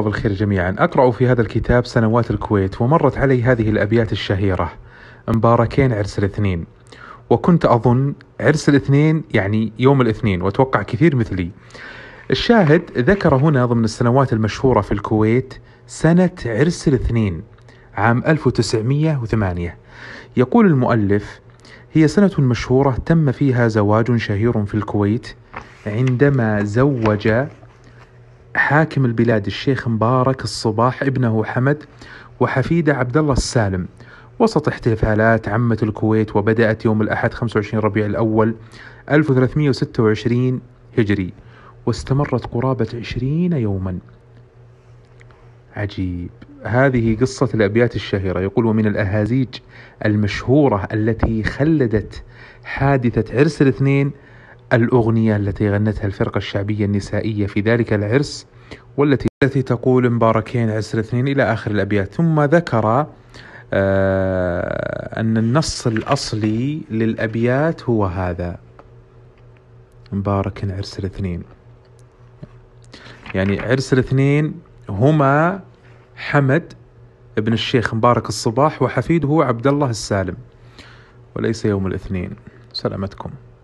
صباح الخير جميعا أقرأ في هذا الكتاب سنوات الكويت ومرت علي هذه الأبيات الشهيرة مباركين عرس الاثنين وكنت أظن عرس الاثنين يعني يوم الاثنين وأتوقع كثير مثلي الشاهد ذكر هنا ضمن السنوات المشهورة في الكويت سنة عرس الاثنين عام 1908 يقول المؤلف هي سنة مشهورة تم فيها زواج شهير في الكويت عندما زوج حاكم البلاد الشيخ مبارك الصباح ابنه حمد وحفيده عبد الله السالم وسط احتفالات عمت الكويت وبدأت يوم الأحد 25 ربيع الأول 1326 هجري واستمرت قرابة 20 يوما عجيب هذه قصة الأبيات الشهيرة يقول ومن الأهازيج المشهورة التي خلدت حادثة عرس الاثنين الأغنية التي غنتها الفرقة الشعبية النسائية في ذلك العرس والتي التي تقول مباركين عسر اثنين إلى آخر الأبيات ثم ذكر آه، أن النص الأصلي للأبيات هو هذا مبارك عرس الاثنين يعني عرس الاثنين هما حمد ابن الشيخ مبارك الصباح وحفيده عبد الله السالم وليس يوم الاثنين سلامتكم